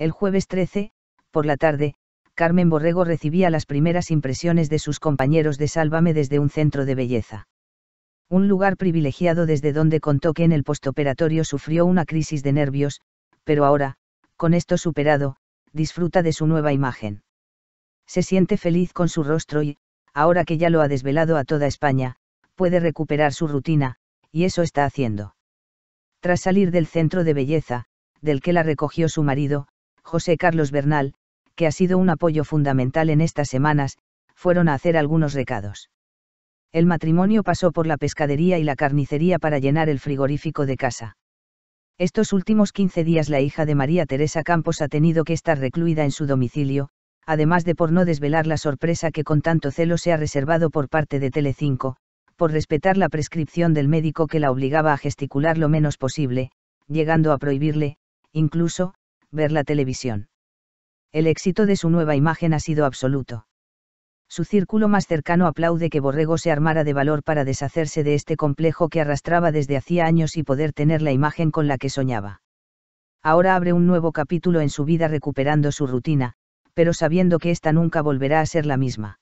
El jueves 13, por la tarde, Carmen Borrego recibía las primeras impresiones de sus compañeros de Sálvame desde un centro de belleza. Un lugar privilegiado desde donde contó que en el postoperatorio sufrió una crisis de nervios, pero ahora, con esto superado, disfruta de su nueva imagen. Se siente feliz con su rostro y, ahora que ya lo ha desvelado a toda España, puede recuperar su rutina, y eso está haciendo. Tras salir del centro de belleza, del que la recogió su marido, José Carlos Bernal, que ha sido un apoyo fundamental en estas semanas, fueron a hacer algunos recados. El matrimonio pasó por la pescadería y la carnicería para llenar el frigorífico de casa. Estos últimos 15 días la hija de María Teresa Campos ha tenido que estar recluida en su domicilio, además de por no desvelar la sorpresa que con tanto celo se ha reservado por parte de Telecinco, por respetar la prescripción del médico que la obligaba a gesticular lo menos posible, llegando a prohibirle, incluso, ver la televisión. El éxito de su nueva imagen ha sido absoluto. Su círculo más cercano aplaude que Borrego se armara de valor para deshacerse de este complejo que arrastraba desde hacía años y poder tener la imagen con la que soñaba. Ahora abre un nuevo capítulo en su vida recuperando su rutina, pero sabiendo que ésta nunca volverá a ser la misma.